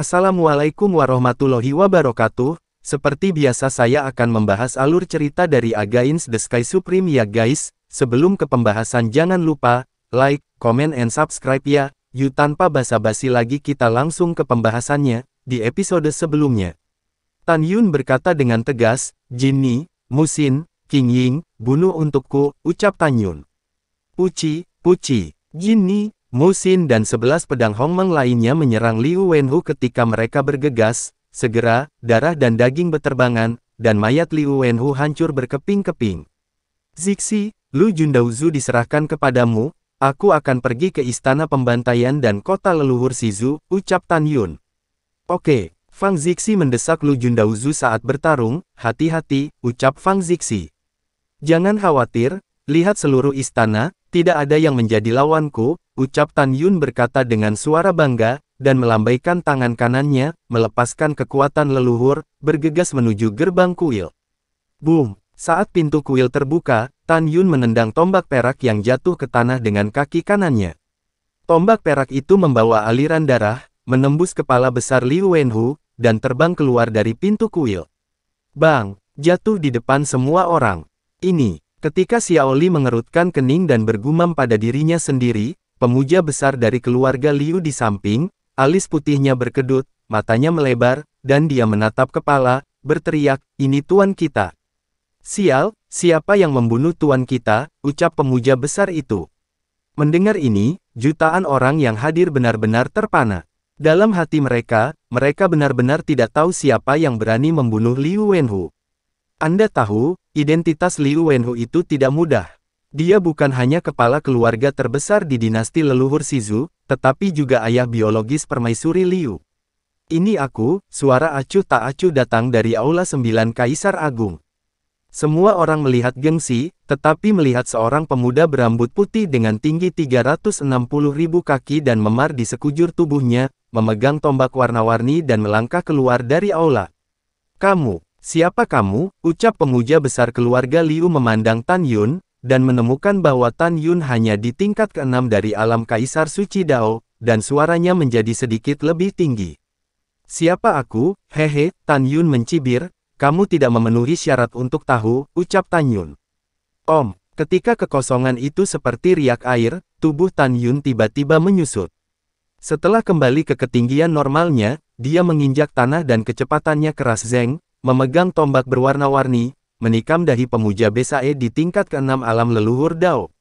Assalamualaikum warahmatullahi wabarakatuh, seperti biasa saya akan membahas alur cerita dari Against the Sky Supreme ya guys, sebelum ke pembahasan jangan lupa, like, comment and subscribe ya, yuk tanpa basa-basi lagi kita langsung ke pembahasannya, di episode sebelumnya. Tan Yun berkata dengan tegas, Jinni, Musin, King Ying, bunuh untukku, ucap Tan Yun. Puci, puci, Jinni, Mu dan sebelas pedang Hongmeng lainnya menyerang Liu Wenhu ketika mereka bergegas, segera, darah dan daging beterbangan, dan mayat Liu Wenhu hancur berkeping-keping. Zixi, Lu Jundauzu diserahkan kepadamu, aku akan pergi ke istana pembantaian dan kota leluhur Sizu, ucap Tan Yun. Oke, Fang Zixi mendesak Lu Jundauzu saat bertarung, hati-hati, ucap Fang Zixi. Jangan khawatir, lihat seluruh istana, tidak ada yang menjadi lawanku, ucap Tan Yun berkata dengan suara bangga, dan melambaikan tangan kanannya, melepaskan kekuatan leluhur, bergegas menuju gerbang kuil. Boom! Saat pintu kuil terbuka, Tan Yun menendang tombak perak yang jatuh ke tanah dengan kaki kanannya. Tombak perak itu membawa aliran darah, menembus kepala besar Liu Wenhu, dan terbang keluar dari pintu kuil. Bang, jatuh di depan semua orang. Ini, ketika Xiaoli mengerutkan kening dan bergumam pada dirinya sendiri, pemuja besar dari keluarga Liu di samping, alis putihnya berkedut, matanya melebar, dan dia menatap kepala, berteriak, ini tuan kita. Sial, siapa yang membunuh tuan kita, ucap pemuja besar itu. Mendengar ini, jutaan orang yang hadir benar-benar terpana. Dalam hati mereka, mereka benar-benar tidak tahu siapa yang berani membunuh Liu Wenhu. Anda tahu, identitas Liu Wenhu itu tidak mudah. Dia bukan hanya kepala keluarga terbesar di dinasti leluhur Sizu, tetapi juga ayah biologis permaisuri Liu. Ini aku, suara acuh tak acuh datang dari Aula sembilan Kaisar Agung. Semua orang melihat gengsi, tetapi melihat seorang pemuda berambut putih dengan tinggi 360 ribu kaki dan memar di sekujur tubuhnya, memegang tombak warna-warni dan melangkah keluar dari Aula. Kamu, siapa kamu? Ucap pemuja besar keluarga Liu memandang Tan Yun, dan menemukan bahwa Tan Yun hanya di tingkat keenam dari alam Kaisar Suci Dao, dan suaranya menjadi sedikit lebih tinggi. Siapa aku, hehe, Tan Yun mencibir, kamu tidak memenuhi syarat untuk tahu, ucap Tan Yun. Om, ketika kekosongan itu seperti riak air, tubuh Tan Yun tiba-tiba menyusut. Setelah kembali ke ketinggian normalnya, dia menginjak tanah dan kecepatannya keras Zeng, memegang tombak berwarna-warni, menikam dahi pemuja Besae di tingkat keenam alam leluhur Dao.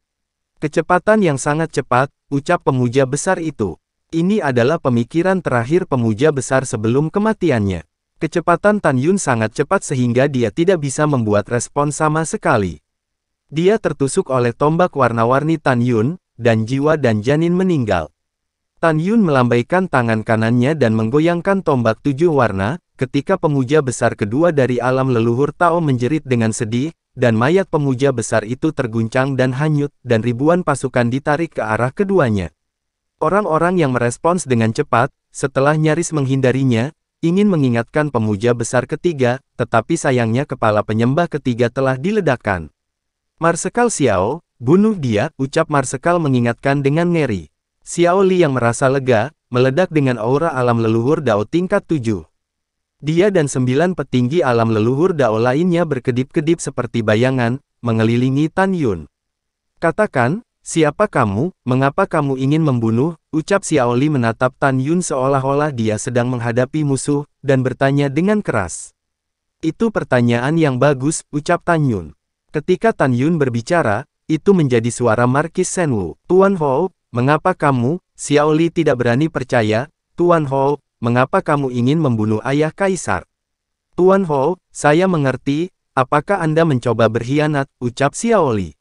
Kecepatan yang sangat cepat, ucap pemuja besar itu. Ini adalah pemikiran terakhir pemuja besar sebelum kematiannya. Kecepatan Tan Yun sangat cepat sehingga dia tidak bisa membuat respon sama sekali. Dia tertusuk oleh tombak warna-warni Tan Yun, dan jiwa dan janin meninggal. Tan Yun melambaikan tangan kanannya dan menggoyangkan tombak tujuh warna, ketika pemuja besar kedua dari alam leluhur Tao menjerit dengan sedih, dan mayat pemuja besar itu terguncang dan hanyut, dan ribuan pasukan ditarik ke arah keduanya. Orang-orang yang merespons dengan cepat, setelah nyaris menghindarinya, ingin mengingatkan pemuja besar ketiga, tetapi sayangnya kepala penyembah ketiga telah diledakkan. Marsekal Xiao, bunuh dia, ucap Marsekal mengingatkan dengan ngeri. Xiao Li yang merasa lega, meledak dengan aura alam leluhur Dao tingkat 7. Dia dan sembilan petinggi alam leluhur Dao lainnya berkedip-kedip seperti bayangan, mengelilingi Tan Yun. Katakan, siapa kamu, mengapa kamu ingin membunuh, ucap Xiao Li menatap Tan Yun seolah-olah dia sedang menghadapi musuh, dan bertanya dengan keras. Itu pertanyaan yang bagus, ucap Tan Yun. Ketika Tan Yun berbicara, itu menjadi suara Markis Senwu. Tuan Ho, Mengapa kamu, Xiaoli tidak berani percaya, Tuan Ho, mengapa kamu ingin membunuh ayah Kaisar? Tuan Ho, saya mengerti, apakah Anda mencoba berkhianat, ucap Xiaoli.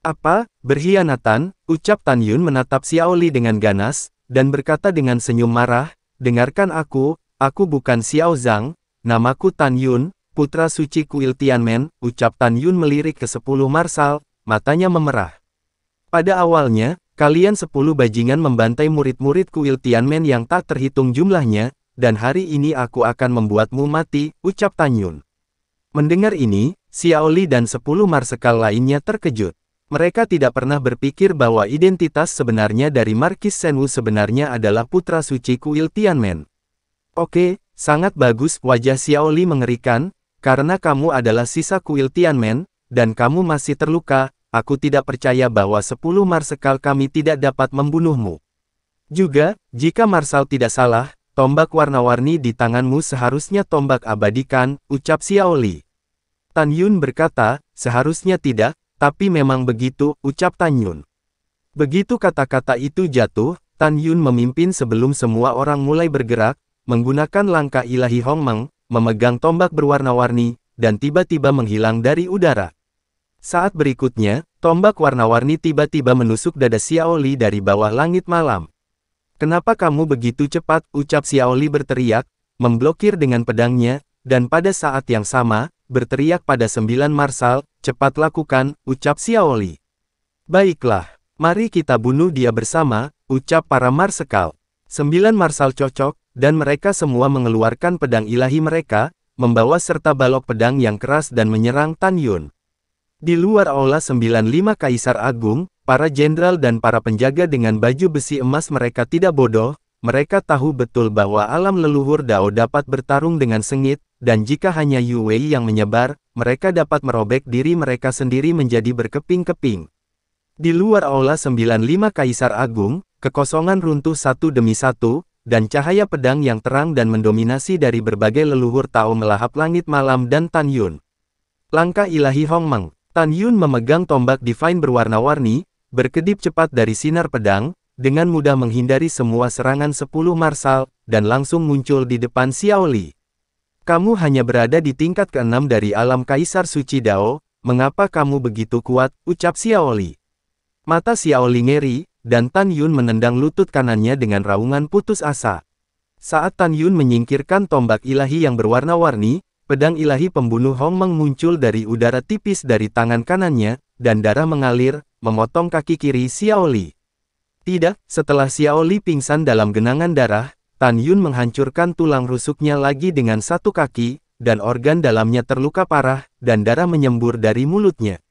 Apa, berkhianatan, ucap Tan Yun menatap Xiaoli dengan ganas, dan berkata dengan senyum marah, dengarkan aku, aku bukan Xiao Zhang, namaku Tan Yun, putra suci kuil Tianmen, ucap Tan Yun melirik ke sepuluh marsal, matanya memerah. Pada awalnya, Kalian sepuluh bajingan membantai murid murid kuil Tianmen yang tak terhitung jumlahnya, dan hari ini aku akan membuatmu mati, ucap Tanyun. Mendengar ini, Xiaoli dan sepuluh marsekal lainnya terkejut. Mereka tidak pernah berpikir bahwa identitas sebenarnya dari Markis Senwu sebenarnya adalah putra suci kuil Tianmen. Oke, sangat bagus wajah Xiaoli mengerikan, karena kamu adalah sisa kuil Tianmen, dan kamu masih terluka, aku tidak percaya bahwa sepuluh marsekal kami tidak dapat membunuhmu. Juga, jika Marsal tidak salah, tombak warna-warni di tanganmu seharusnya tombak abadikan, ucap Xiaoli. Tan Yun berkata, seharusnya tidak, tapi memang begitu, ucap Tan Yun. Begitu kata-kata itu jatuh, Tan Yun memimpin sebelum semua orang mulai bergerak, menggunakan langkah ilahi Hong Meng, memegang tombak berwarna-warni, dan tiba-tiba menghilang dari udara. Saat berikutnya, tombak warna-warni tiba-tiba menusuk dada Xiaoli dari bawah langit malam. Kenapa kamu begitu cepat, ucap Xiaoli berteriak, memblokir dengan pedangnya, dan pada saat yang sama, berteriak pada sembilan marsal, cepat lakukan, ucap Xiaoli. Baiklah, mari kita bunuh dia bersama, ucap para marsekal. Sembilan marsal cocok, dan mereka semua mengeluarkan pedang ilahi mereka, membawa serta balok pedang yang keras dan menyerang Tan Yun. Di luar Aula 95 Kaisar Agung, para jenderal dan para penjaga dengan baju besi emas mereka tidak bodoh, mereka tahu betul bahwa alam leluhur Dao dapat bertarung dengan sengit, dan jika hanya Yu Wei yang menyebar, mereka dapat merobek diri mereka sendiri menjadi berkeping-keping. Di luar Aula 95 Kaisar Agung, kekosongan runtuh satu demi satu, dan cahaya pedang yang terang dan mendominasi dari berbagai leluhur Tao melahap langit malam dan Tan Yun. Langkah ilahi Hong Meng. Tan Yun memegang tombak Divine berwarna-warni, berkedip cepat dari sinar pedang, dengan mudah menghindari semua serangan sepuluh marsal, dan langsung muncul di depan Xiao Li. Kamu hanya berada di tingkat keenam dari alam Kaisar Suci Dao, mengapa kamu begitu kuat, ucap Xiao Li. Mata Xiao Li ngeri, dan Tan Yun menendang lutut kanannya dengan raungan putus asa. Saat Tan Yun menyingkirkan tombak ilahi yang berwarna-warni, pedang ilahi pembunuh Hong Meng muncul dari udara tipis dari tangan kanannya, dan darah mengalir, memotong kaki kiri Xiao Li. Tidak, setelah Xiao Li pingsan dalam genangan darah, Tan Yun menghancurkan tulang rusuknya lagi dengan satu kaki, dan organ dalamnya terluka parah, dan darah menyembur dari mulutnya.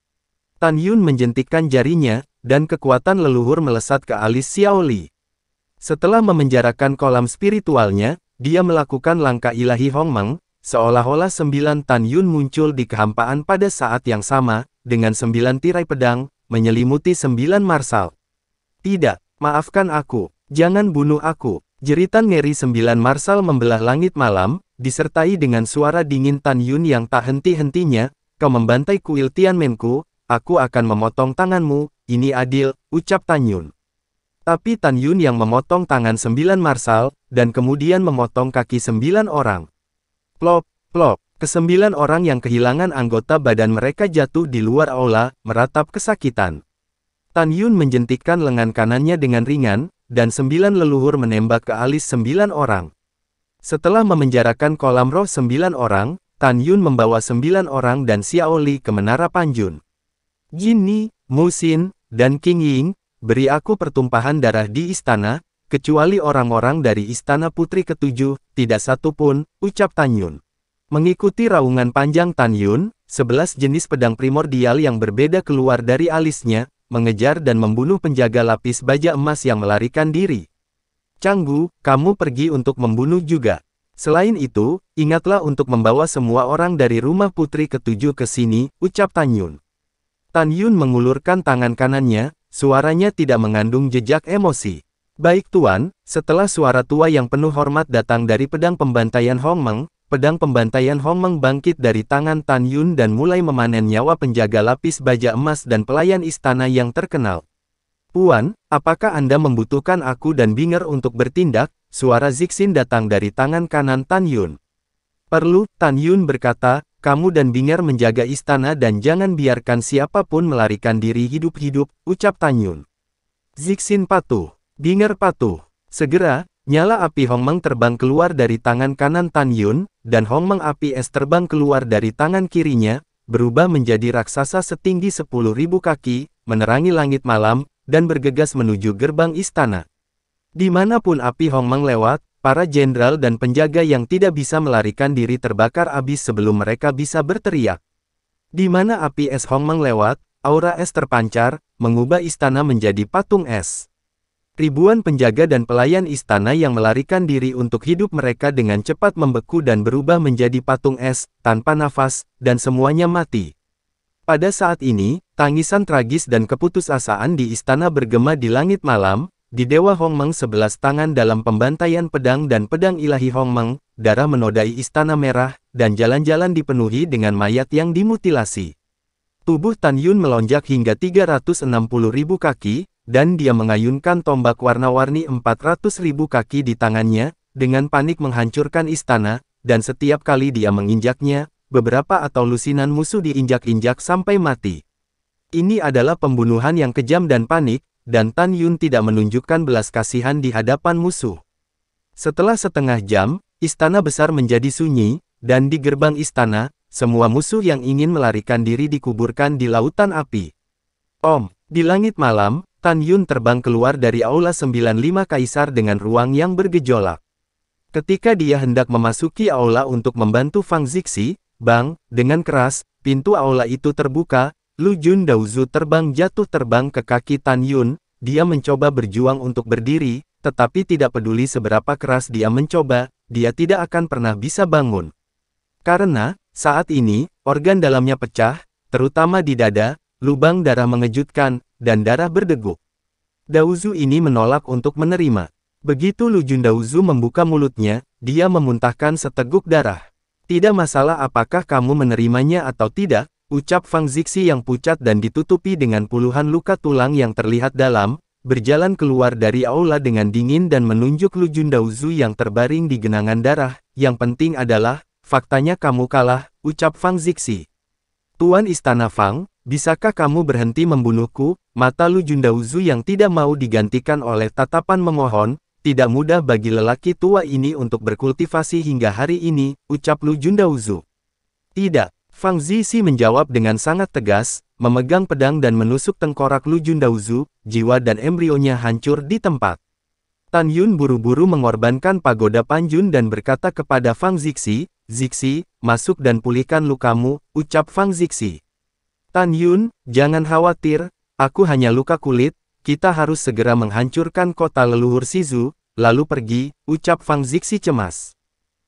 Tan Yun menjentikkan jarinya, dan kekuatan leluhur melesat ke alis Xiao Li. Setelah memenjarakan kolam spiritualnya, dia melakukan langkah ilahi Hong Meng. Seolah-olah sembilan Tan Yun muncul di kehampaan pada saat yang sama, dengan sembilan tirai pedang, menyelimuti sembilan marsal. Tidak, maafkan aku, jangan bunuh aku. Jeritan ngeri sembilan marsal membelah langit malam, disertai dengan suara dingin Tan Yun yang tak henti-hentinya, kau membantai kuil Tianmenku, aku akan memotong tanganmu, ini adil, ucap Tan Yun. Tapi Tan Yun yang memotong tangan sembilan marsal, dan kemudian memotong kaki sembilan orang. Plop, plop. Kesembilan orang yang kehilangan anggota badan mereka jatuh di luar aula, meratap kesakitan. Tan Yun menjentikkan lengan kanannya dengan ringan, dan sembilan leluhur menembak ke alis sembilan orang. Setelah memenjarakan kolam roh sembilan orang, Tan Yun membawa sembilan orang dan Xiaoli ke Menara Panjun. Jin Ni, Mu Xin, dan King Ying, beri aku pertumpahan darah di istana, Kecuali orang-orang dari istana putri ketujuh, tidak satu pun, ucap Tan Yun. Mengikuti raungan panjang Tan Yun, sebelas jenis pedang primordial yang berbeda keluar dari alisnya, mengejar dan membunuh penjaga lapis baja emas yang melarikan diri. Canggu, kamu pergi untuk membunuh juga. Selain itu, ingatlah untuk membawa semua orang dari rumah putri ketujuh ke sini, ucap Tan Yun. Tan Yun mengulurkan tangan kanannya, suaranya tidak mengandung jejak emosi. Baik Tuan, setelah suara tua yang penuh hormat datang dari pedang pembantaian Hong Meng, pedang pembantaian Meng bangkit dari tangan Tan Yun dan mulai memanen nyawa penjaga lapis baja emas dan pelayan istana yang terkenal. Puan, apakah Anda membutuhkan aku dan Binger untuk bertindak? Suara Zixin datang dari tangan kanan Tan Yun. Perlu, Tan Yun berkata, kamu dan Binger menjaga istana dan jangan biarkan siapapun melarikan diri hidup-hidup, ucap Tan Yun. Zixin patuh. Dinger patuh. Segera, nyala api Hong Meng terbang keluar dari tangan kanan Tan Yun, dan Hong Meng api es terbang keluar dari tangan kirinya, berubah menjadi raksasa setinggi 10.000 kaki, menerangi langit malam, dan bergegas menuju gerbang istana. Dimanapun api Hong Meng lewat, para jenderal dan penjaga yang tidak bisa melarikan diri terbakar abis sebelum mereka bisa berteriak. Di mana api es Hong Meng lewat, aura es terpancar, mengubah istana menjadi patung es. Ribuan penjaga dan pelayan istana yang melarikan diri untuk hidup mereka dengan cepat membeku dan berubah menjadi patung es, tanpa nafas, dan semuanya mati. Pada saat ini, tangisan tragis dan keputusasaan di istana bergema di langit malam, di Dewa Hongmeng sebelas tangan dalam pembantaian pedang dan pedang ilahi Hongmeng, darah menodai istana merah, dan jalan-jalan dipenuhi dengan mayat yang dimutilasi. Tubuh Tan Yun melonjak hingga 360 ribu kaki, dan dia mengayunkan tombak warna-warni 400 kaki di tangannya, dengan panik menghancurkan istana, dan setiap kali dia menginjaknya, beberapa atau lusinan musuh diinjak-injak sampai mati. Ini adalah pembunuhan yang kejam dan panik, dan Tan Yun tidak menunjukkan belas kasihan di hadapan musuh. Setelah setengah jam, istana besar menjadi sunyi, dan di gerbang istana, semua musuh yang ingin melarikan diri dikuburkan di lautan api. Om, di langit malam, Tan Yun terbang keluar dari Aula 95 Kaisar dengan ruang yang bergejolak. Ketika dia hendak memasuki Aula untuk membantu Fang Zixi, bang, dengan keras, pintu Aula itu terbuka, Lu Jun Daozu terbang jatuh terbang ke kaki Tan Yun, dia mencoba berjuang untuk berdiri, tetapi tidak peduli seberapa keras dia mencoba, dia tidak akan pernah bisa bangun. Karena, saat ini, organ dalamnya pecah, terutama di dada, lubang darah mengejutkan, dan darah berdegup. Dauzu ini menolak untuk menerima. Begitu Lu Jun Dauzu membuka mulutnya, dia memuntahkan seteguk darah. Tidak masalah apakah kamu menerimanya atau tidak, ucap Fang Zixi yang pucat dan ditutupi dengan puluhan luka tulang yang terlihat dalam, berjalan keluar dari aula dengan dingin dan menunjuk Lu Jun Dauzu yang terbaring di genangan darah, yang penting adalah, faktanya kamu kalah, ucap Fang Zixi. Tuan Istana Fang, Bisakah kamu berhenti membunuhku? Mata Lu Jundauzu yang tidak mau digantikan oleh tatapan memohon, tidak mudah bagi lelaki tua ini untuk berkultivasi hingga hari ini, ucap Lu Jundauzu. Tidak, Fang Zixi menjawab dengan sangat tegas, memegang pedang dan menusuk tengkorak Lu Jundauzu, jiwa dan embrionya hancur di tempat. Tan Yun buru-buru mengorbankan pagoda Panjun dan berkata kepada Fang Zixi, Zixi, masuk dan pulihkan lukamu, ucap Fang Zixi. Tan Yun, jangan khawatir, aku hanya luka kulit, kita harus segera menghancurkan kota leluhur Sizu, lalu pergi, ucap Fang Zixi cemas.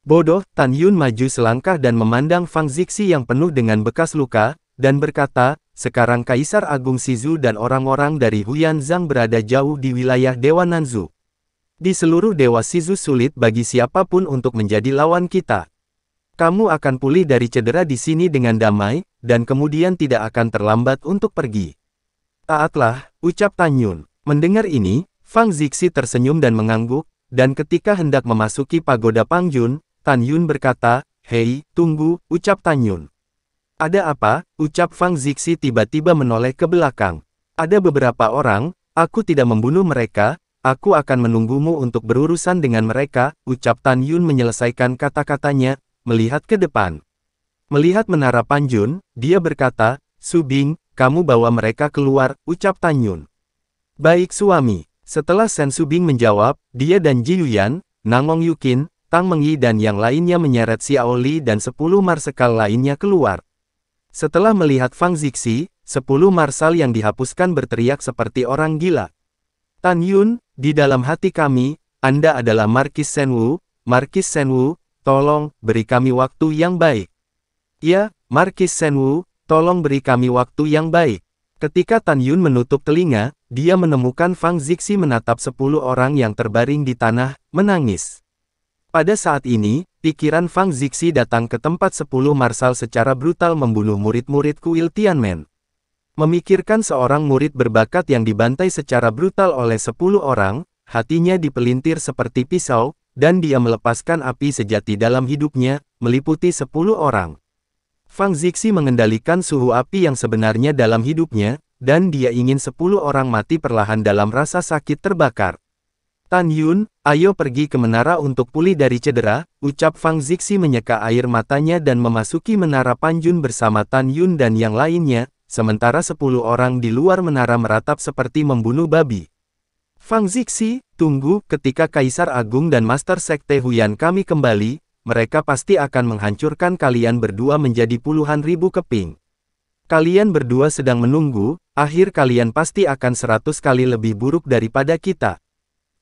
Bodoh, Tan Yun maju selangkah dan memandang Fang Zixi yang penuh dengan bekas luka, dan berkata, sekarang Kaisar Agung Sizu dan orang-orang dari Huyan Zhang berada jauh di wilayah Dewa Nanzu. Di seluruh Dewa Sizu sulit bagi siapapun untuk menjadi lawan kita. Kamu akan pulih dari cedera di sini dengan damai, dan kemudian tidak akan terlambat untuk pergi. Taatlah, ucap Tanyun. Mendengar ini, Fang Zixi tersenyum dan mengangguk, dan ketika hendak memasuki pagoda Pangjun, Tanyun berkata, Hei, tunggu, ucap Tanyun. Ada apa? Ucap Fang Zixi tiba-tiba menoleh ke belakang. Ada beberapa orang, aku tidak membunuh mereka, aku akan menunggumu untuk berurusan dengan mereka, ucap Tan Yun menyelesaikan kata-katanya, melihat ke depan. Melihat menara Panjun, dia berkata, Subing, kamu bawa mereka keluar, ucap Tanyun. Baik suami. Setelah Sen Subing menjawab, dia dan Ji Yuyan, Nangong Yukin, Tang Mengyi dan yang lainnya menyeret Xiao Li dan sepuluh marsekal lainnya keluar. Setelah melihat Fang Zixi, sepuluh marsal yang dihapuskan berteriak seperti orang gila. Tan Yun, di dalam hati kami, Anda adalah Markis Senwu, Markis Senwu, tolong, beri kami waktu yang baik. Ya, Markis Senwu, tolong beri kami waktu yang baik. Ketika Tan Yun menutup telinga, dia menemukan Fang Zixi menatap sepuluh orang yang terbaring di tanah, menangis. Pada saat ini, pikiran Fang Zixi datang ke tempat sepuluh marsal secara brutal membunuh murid-murid kuil Tianmen. Memikirkan seorang murid berbakat yang dibantai secara brutal oleh sepuluh orang, hatinya dipelintir seperti pisau, dan dia melepaskan api sejati dalam hidupnya, meliputi sepuluh orang. Fang Zixi mengendalikan suhu api yang sebenarnya dalam hidupnya, dan dia ingin sepuluh orang mati perlahan dalam rasa sakit terbakar. Tan Yun, ayo pergi ke menara untuk pulih dari cedera, ucap Fang Zixi menyeka air matanya dan memasuki menara Panjun bersama Tan Yun dan yang lainnya, sementara sepuluh orang di luar menara meratap seperti membunuh babi. Fang Zixi, tunggu, ketika Kaisar Agung dan Master Sekte Huyan kami kembali, mereka pasti akan menghancurkan kalian berdua menjadi puluhan ribu keping. Kalian berdua sedang menunggu, akhir kalian pasti akan seratus kali lebih buruk daripada kita.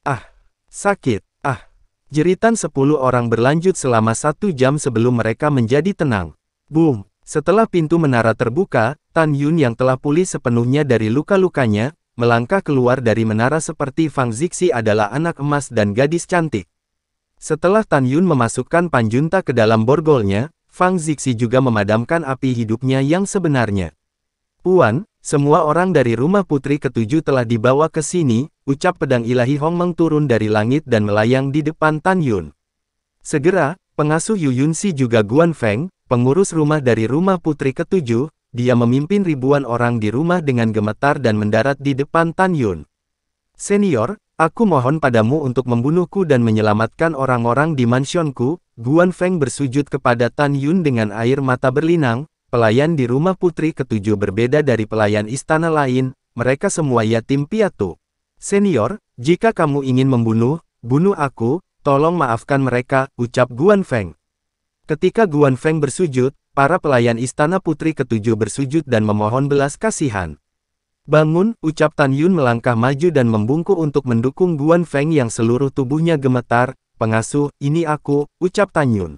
Ah, sakit, ah. Jeritan sepuluh orang berlanjut selama satu jam sebelum mereka menjadi tenang. Boom, setelah pintu menara terbuka, Tan Yun yang telah pulih sepenuhnya dari luka-lukanya, melangkah keluar dari menara seperti Fang Zixi adalah anak emas dan gadis cantik. Setelah Tan Yun memasukkan Panjunta ke dalam borgolnya, Fang Zixi juga memadamkan api hidupnya yang sebenarnya. Puan, semua orang dari rumah putri ketujuh telah dibawa ke sini, ucap pedang ilahi Hong Meng turun dari langit dan melayang di depan Tan Yun. Segera, pengasuh Yu Si juga Guan Feng, pengurus rumah dari rumah putri ketujuh, dia memimpin ribuan orang di rumah dengan gemetar dan mendarat di depan Tan Yun. Senior, Aku mohon padamu untuk membunuhku dan menyelamatkan orang-orang di mansionku, Guan Feng bersujud kepada Tan Yun dengan air mata berlinang, pelayan di rumah putri ketujuh berbeda dari pelayan istana lain, mereka semua yatim piatu. Senior, jika kamu ingin membunuh, bunuh aku, tolong maafkan mereka, ucap Guan Feng. Ketika Guan Feng bersujud, para pelayan istana putri ketujuh bersujud dan memohon belas kasihan. Bangun, ucap Tan Yun melangkah maju dan membungkuk untuk mendukung Guan Feng yang seluruh tubuhnya gemetar, pengasuh, ini aku, ucap Tan Yun.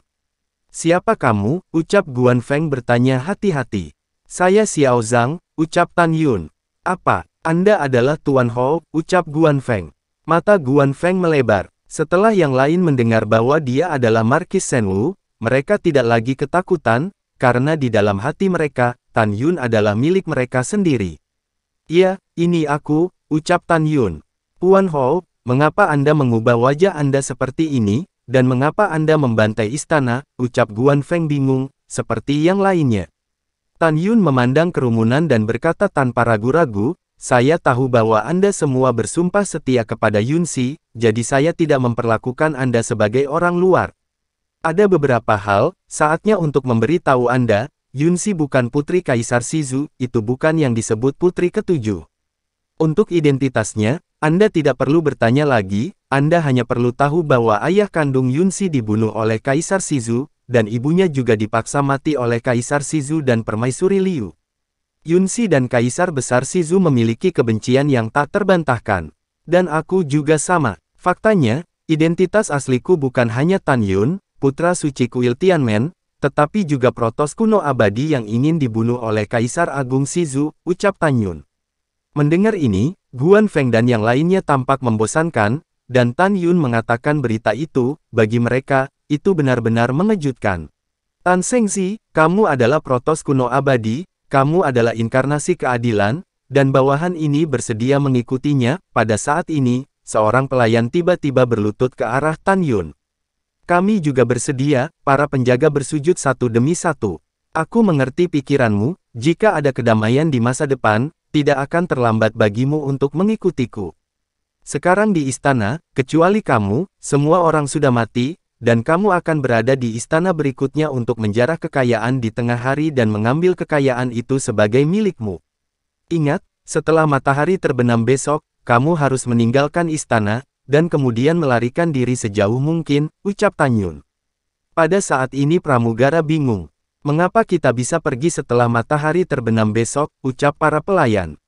Siapa kamu, ucap Guan Feng bertanya hati-hati. Saya Xiao Zhang, ucap Tan Yun. Apa, Anda adalah Tuan Ho, ucap Guan Feng. Mata Guan Feng melebar. Setelah yang lain mendengar bahwa dia adalah Markis Shen Wu, mereka tidak lagi ketakutan, karena di dalam hati mereka, Tan Yun adalah milik mereka sendiri. Iya, ini aku, ucap Tan Yun. Puan Ho, mengapa Anda mengubah wajah Anda seperti ini, dan mengapa Anda membantai istana, ucap Guan Feng bingung, seperti yang lainnya. Tan Yun memandang kerumunan dan berkata tanpa ragu-ragu, saya tahu bahwa Anda semua bersumpah setia kepada Yun Si, jadi saya tidak memperlakukan Anda sebagai orang luar. Ada beberapa hal, saatnya untuk memberi tahu Anda, Yunsi bukan putri Kaisar Shizu, itu bukan yang disebut putri ketujuh. Untuk identitasnya, Anda tidak perlu bertanya lagi, Anda hanya perlu tahu bahwa ayah kandung Yunsi dibunuh oleh Kaisar Shizu, dan ibunya juga dipaksa mati oleh Kaisar Shizu dan permaisuri Liu. Yunsi dan Kaisar Besar Shizu memiliki kebencian yang tak terbantahkan. Dan aku juga sama. Faktanya, identitas asliku bukan hanya Tan Yun, putra suci kuil Tianmen, tetapi juga protos kuno abadi yang ingin dibunuh oleh Kaisar Agung Sizu, ucap Tan Yun. Mendengar ini, Guan Feng dan yang lainnya tampak membosankan, dan Tan Yun mengatakan berita itu, bagi mereka, itu benar-benar mengejutkan. Tan Sengzi, kamu adalah protos kuno abadi, kamu adalah inkarnasi keadilan, dan bawahan ini bersedia mengikutinya, pada saat ini, seorang pelayan tiba-tiba berlutut ke arah Tan Yun. Kami juga bersedia, para penjaga bersujud satu demi satu. Aku mengerti pikiranmu, jika ada kedamaian di masa depan, tidak akan terlambat bagimu untuk mengikutiku. Sekarang di istana, kecuali kamu, semua orang sudah mati, dan kamu akan berada di istana berikutnya untuk menjarah kekayaan di tengah hari dan mengambil kekayaan itu sebagai milikmu. Ingat, setelah matahari terbenam besok, kamu harus meninggalkan istana, dan kemudian melarikan diri sejauh mungkin, ucap Tanyun. Pada saat ini pramugara bingung. Mengapa kita bisa pergi setelah matahari terbenam besok, ucap para pelayan.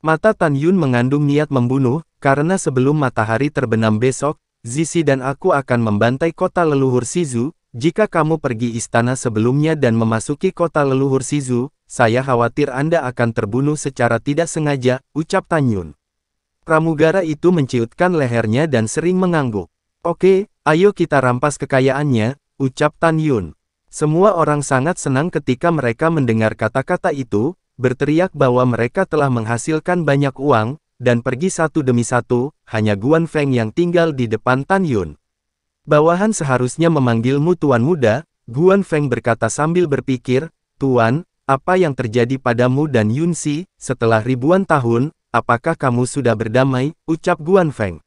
Mata Tanyun mengandung niat membunuh, karena sebelum matahari terbenam besok, Zizi dan aku akan membantai kota leluhur Sizu, jika kamu pergi istana sebelumnya dan memasuki kota leluhur Sizu, saya khawatir Anda akan terbunuh secara tidak sengaja, ucap Tanyun. Pramugara itu menciutkan lehernya dan sering mengangguk. Oke, ayo kita rampas kekayaannya, ucap Tan Yun. Semua orang sangat senang ketika mereka mendengar kata-kata itu, berteriak bahwa mereka telah menghasilkan banyak uang, dan pergi satu demi satu, hanya Guan Feng yang tinggal di depan Tan Yun. Bawahan seharusnya memanggilmu Tuan Muda, Guan Feng berkata sambil berpikir, Tuan, apa yang terjadi padamu dan Yun Si, setelah ribuan tahun, apakah kamu sudah berdamai, ucap Guan Feng.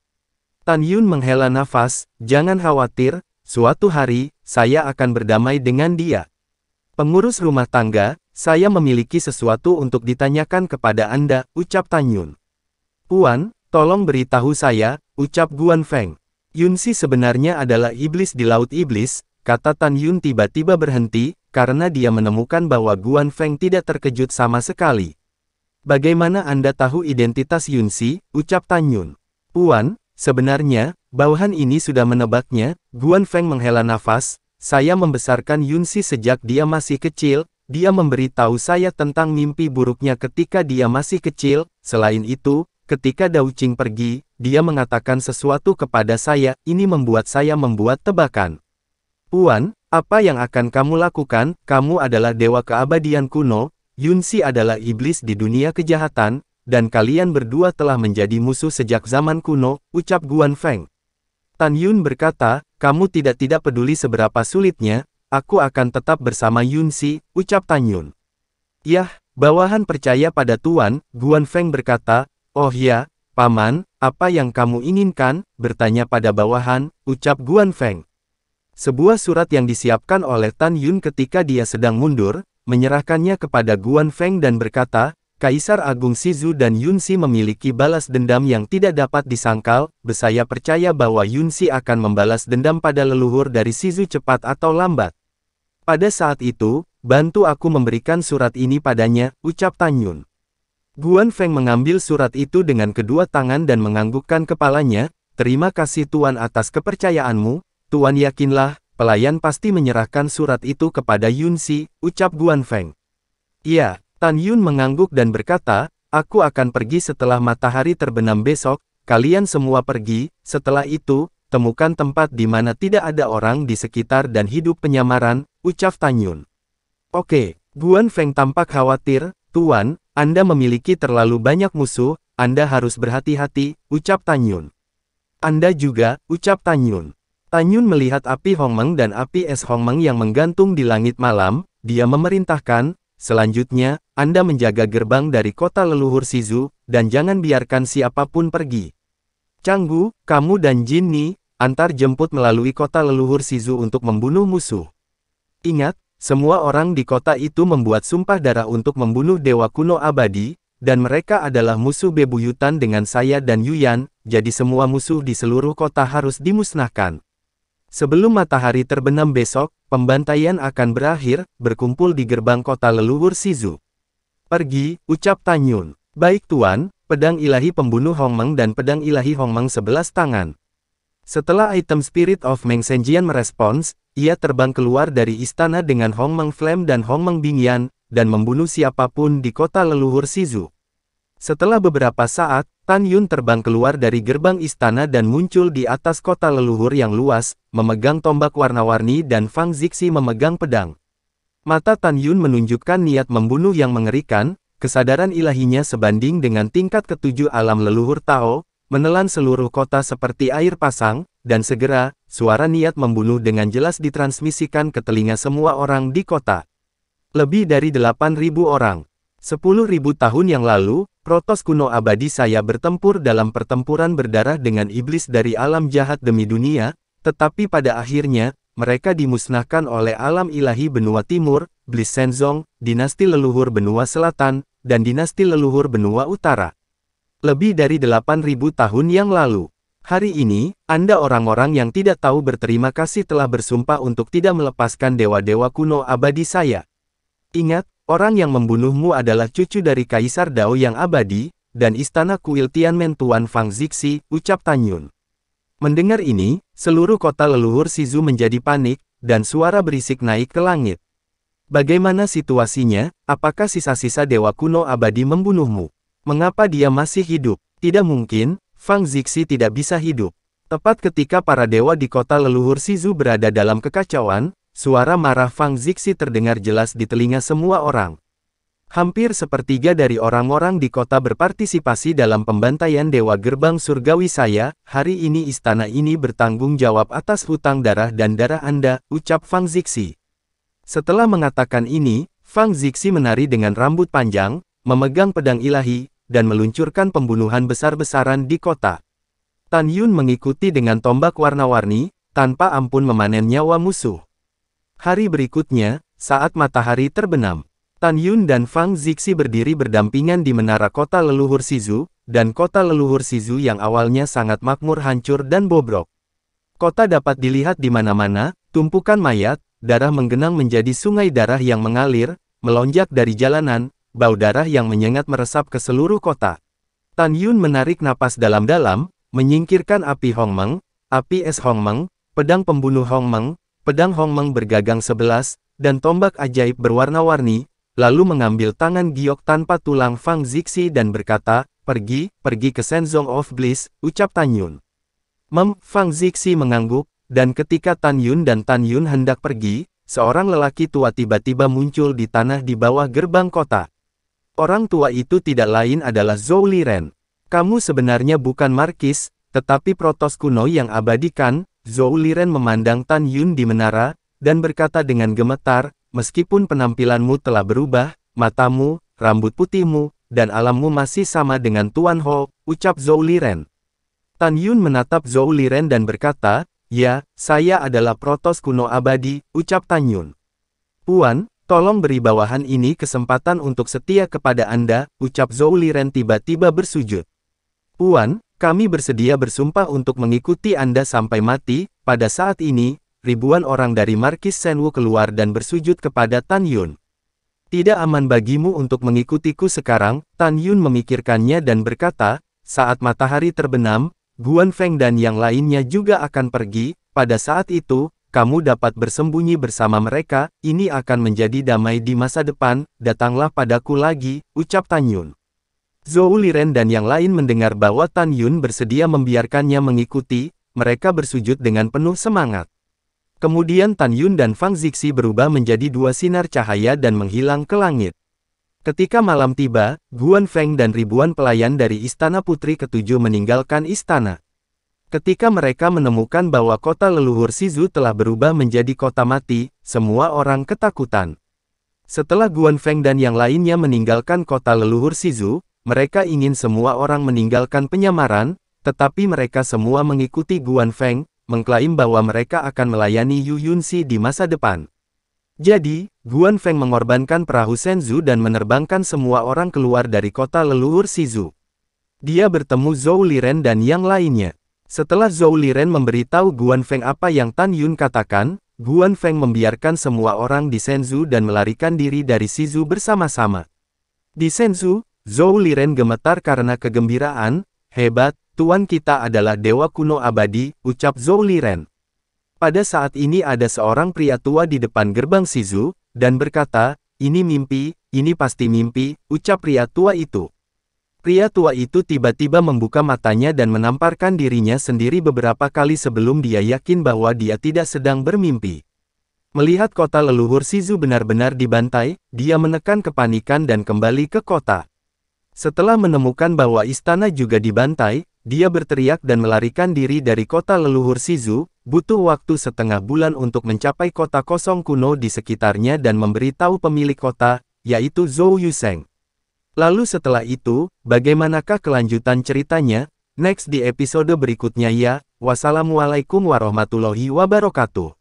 Tan Yun menghela nafas, jangan khawatir, suatu hari, saya akan berdamai dengan dia. Pengurus rumah tangga, saya memiliki sesuatu untuk ditanyakan kepada Anda, ucap Tan Yun. Puan, tolong beritahu saya, ucap Guan Feng. Yun Si sebenarnya adalah iblis di Laut Iblis, kata Tan Yun tiba-tiba berhenti, karena dia menemukan bahwa Guan Feng tidak terkejut sama sekali. Bagaimana Anda tahu identitas Yunsi? ucap Tanyun. Puan, sebenarnya, bawahan ini sudah menebaknya, Guan Feng menghela nafas, saya membesarkan Yunsi sejak dia masih kecil, dia memberitahu saya tentang mimpi buruknya ketika dia masih kecil, selain itu, ketika Dao Qing pergi, dia mengatakan sesuatu kepada saya, ini membuat saya membuat tebakan. Puan, apa yang akan kamu lakukan? Kamu adalah dewa keabadian kuno, Yunsi adalah iblis di dunia kejahatan, dan kalian berdua telah menjadi musuh sejak zaman kuno, ucap Guan Feng. Tan Yun berkata, kamu tidak-tidak peduli seberapa sulitnya, aku akan tetap bersama Yunsi, ucap Tan Yun. Yah, bawahan percaya pada Tuan, Guan Feng berkata, oh ya, paman, apa yang kamu inginkan, bertanya pada bawahan, ucap Guan Feng. Sebuah surat yang disiapkan oleh Tan Yun ketika dia sedang mundur, menyerahkannya kepada Guan Feng dan berkata, Kaisar Agung Sizu dan Yun Yunsi memiliki balas dendam yang tidak dapat disangkal, Besaya percaya bahwa Yun Yunsi akan membalas dendam pada leluhur dari Sizu cepat atau lambat. Pada saat itu, bantu aku memberikan surat ini padanya, ucap Tan Yun. Guan Feng mengambil surat itu dengan kedua tangan dan menganggukkan kepalanya, terima kasih Tuan atas kepercayaanmu, Tuan yakinlah, Pelayan pasti menyerahkan surat itu kepada Yun Si, ucap Guan Feng. Iya, Tan Yun mengangguk dan berkata, aku akan pergi setelah matahari terbenam besok, kalian semua pergi, setelah itu, temukan tempat di mana tidak ada orang di sekitar dan hidup penyamaran, ucap Tan Yun. Oke, Guan Feng tampak khawatir, Tuan, Anda memiliki terlalu banyak musuh, Anda harus berhati-hati, ucap Tan Yun. Anda juga, ucap Tan Yun. Tanyun melihat api Hongmeng dan api es Hongmeng yang menggantung di langit malam, dia memerintahkan, selanjutnya, Anda menjaga gerbang dari kota leluhur Sizu, dan jangan biarkan siapapun pergi. Canggu, kamu dan Jin Ni antar jemput melalui kota leluhur Sizu untuk membunuh musuh. Ingat, semua orang di kota itu membuat sumpah darah untuk membunuh dewa kuno abadi, dan mereka adalah musuh bebuyutan dengan saya dan Yuyan, jadi semua musuh di seluruh kota harus dimusnahkan. Sebelum matahari terbenam besok, pembantaian akan berakhir, berkumpul di gerbang kota leluhur Sizu. Pergi, ucap Tanyun. Baik tuan, pedang ilahi pembunuh Hongmeng dan pedang ilahi Hongmeng sebelas tangan. Setelah item Spirit of Meng Senjian merespons, ia terbang keluar dari istana dengan Hongmeng Flame dan Hongmeng Bingyan, dan membunuh siapapun di kota leluhur Sizu. Setelah beberapa saat, Tan Yun terbang keluar dari gerbang istana dan muncul di atas kota leluhur yang luas, memegang tombak warna-warni dan Fang Zixi memegang pedang. Mata Tan Yun menunjukkan niat membunuh yang mengerikan, kesadaran ilahinya sebanding dengan tingkat ketujuh alam leluhur Tao, menelan seluruh kota seperti air pasang, dan segera, suara niat membunuh dengan jelas ditransmisikan ke telinga semua orang di kota. Lebih dari 8.000 orang. 10.000 tahun yang lalu, Protos kuno abadi saya bertempur dalam pertempuran berdarah dengan iblis dari alam jahat demi dunia, tetapi pada akhirnya, mereka dimusnahkan oleh alam ilahi benua timur, blis Senzong, dinasti leluhur benua selatan, dan dinasti leluhur benua utara. Lebih dari 8.000 tahun yang lalu. Hari ini, Anda orang-orang yang tidak tahu berterima kasih telah bersumpah untuk tidak melepaskan dewa-dewa kuno abadi saya. Ingat, Orang yang membunuhmu adalah cucu dari Kaisar Dao yang abadi, dan istana kuil Tianmen Tuan Fang Zixi, ucap Tanyun. Mendengar ini, seluruh kota leluhur Sizu menjadi panik, dan suara berisik naik ke langit. Bagaimana situasinya, apakah sisa-sisa dewa kuno abadi membunuhmu? Mengapa dia masih hidup? Tidak mungkin, Fang Zixi tidak bisa hidup. Tepat ketika para dewa di kota leluhur Sizu berada dalam kekacauan, Suara marah Fang Zixi terdengar jelas di telinga semua orang. Hampir sepertiga dari orang-orang di kota berpartisipasi dalam pembantaian Dewa Gerbang Surgawi saya, hari ini istana ini bertanggung jawab atas hutang darah dan darah Anda, ucap Fang Zixi. Setelah mengatakan ini, Fang Zixi menari dengan rambut panjang, memegang pedang ilahi, dan meluncurkan pembunuhan besar-besaran di kota. Tan Yun mengikuti dengan tombak warna-warni, tanpa ampun memanen nyawa musuh. Hari berikutnya, saat matahari terbenam, Tan Yun dan Fang Zixi berdiri berdampingan di menara kota leluhur Sizu, dan kota leluhur Sizu yang awalnya sangat makmur hancur dan bobrok. Kota dapat dilihat di mana-mana, tumpukan mayat, darah menggenang menjadi sungai darah yang mengalir, melonjak dari jalanan, bau darah yang menyengat meresap ke seluruh kota. Tan Yun menarik napas dalam-dalam, menyingkirkan api Hongmeng, api es Hongmeng, pedang pembunuh Hongmeng, pedang Meng bergagang sebelas, dan tombak ajaib berwarna-warni, lalu mengambil tangan giok tanpa tulang Fang Zixi dan berkata, pergi, pergi ke Senzong of Bliss, ucap Tan Yun. Mem, Fang Zixi mengangguk, dan ketika Tan Yun dan Tan Yun hendak pergi, seorang lelaki tua tiba-tiba muncul di tanah di bawah gerbang kota. Orang tua itu tidak lain adalah Zhou Liren. Kamu sebenarnya bukan Markis, tetapi protos kuno yang abadikan, Zhou Liren memandang Tan Yun di menara, dan berkata dengan gemetar, meskipun penampilanmu telah berubah, matamu, rambut putihmu, dan alammu masih sama dengan Tuan Ho, ucap Zhou Liren. Tan Yun menatap Zhou Liren dan berkata, Ya, saya adalah protos kuno abadi, ucap Tan Yun. Puan, Tolong beri bawahan ini kesempatan untuk setia kepada Anda, ucap Zhou Liren tiba-tiba bersujud. Puan, kami bersedia bersumpah untuk mengikuti Anda sampai mati, pada saat ini, ribuan orang dari Markis Senwu keluar dan bersujud kepada Tan Yun. Tidak aman bagimu untuk mengikutiku sekarang, Tan Yun memikirkannya dan berkata, saat matahari terbenam, Guan Feng dan yang lainnya juga akan pergi, pada saat itu, kamu dapat bersembunyi bersama mereka, ini akan menjadi damai di masa depan, datanglah padaku lagi, ucap Tan Yun. Zhou Liren dan yang lain mendengar bahwa Tan Yun bersedia membiarkannya mengikuti, mereka bersujud dengan penuh semangat. Kemudian Tan Yun dan Fang Zixi berubah menjadi dua sinar cahaya dan menghilang ke langit. Ketika malam tiba, Guan Feng dan ribuan pelayan dari Istana Putri Ketujuh meninggalkan istana. Ketika mereka menemukan bahwa kota leluhur Sizu telah berubah menjadi kota mati, semua orang ketakutan. Setelah Guan Feng dan yang lainnya meninggalkan kota leluhur Sizu, mereka ingin semua orang meninggalkan penyamaran, tetapi mereka semua mengikuti Guan Feng, mengklaim bahwa mereka akan melayani Yu Yunxi di masa depan. Jadi, Guan Feng mengorbankan perahu Senzu dan menerbangkan semua orang keluar dari kota leluhur Sizu. Dia bertemu Zhou Liren dan yang lainnya. Setelah Zhou Liren memberitahu Guan Feng apa yang Tan Yun katakan, Guan Feng membiarkan semua orang di Senzu dan melarikan diri dari Sizu bersama-sama. Di Senzu, Zhou Liren gemetar karena kegembiraan, hebat, tuan kita adalah dewa kuno abadi, ucap Zhou Liren. Pada saat ini ada seorang pria tua di depan gerbang Sizu, dan berkata, ini mimpi, ini pasti mimpi, ucap pria tua itu. Pria tua itu tiba-tiba membuka matanya dan menamparkan dirinya sendiri beberapa kali sebelum dia yakin bahwa dia tidak sedang bermimpi. Melihat kota leluhur Sizu benar-benar dibantai, dia menekan kepanikan dan kembali ke kota. Setelah menemukan bahwa istana juga dibantai, dia berteriak dan melarikan diri dari kota leluhur Sizu, butuh waktu setengah bulan untuk mencapai kota kosong kuno di sekitarnya dan memberitahu pemilik kota, yaitu Zhou Yuseng. Lalu setelah itu, bagaimanakah kelanjutan ceritanya? Next di episode berikutnya ya, wassalamualaikum warahmatullahi wabarakatuh.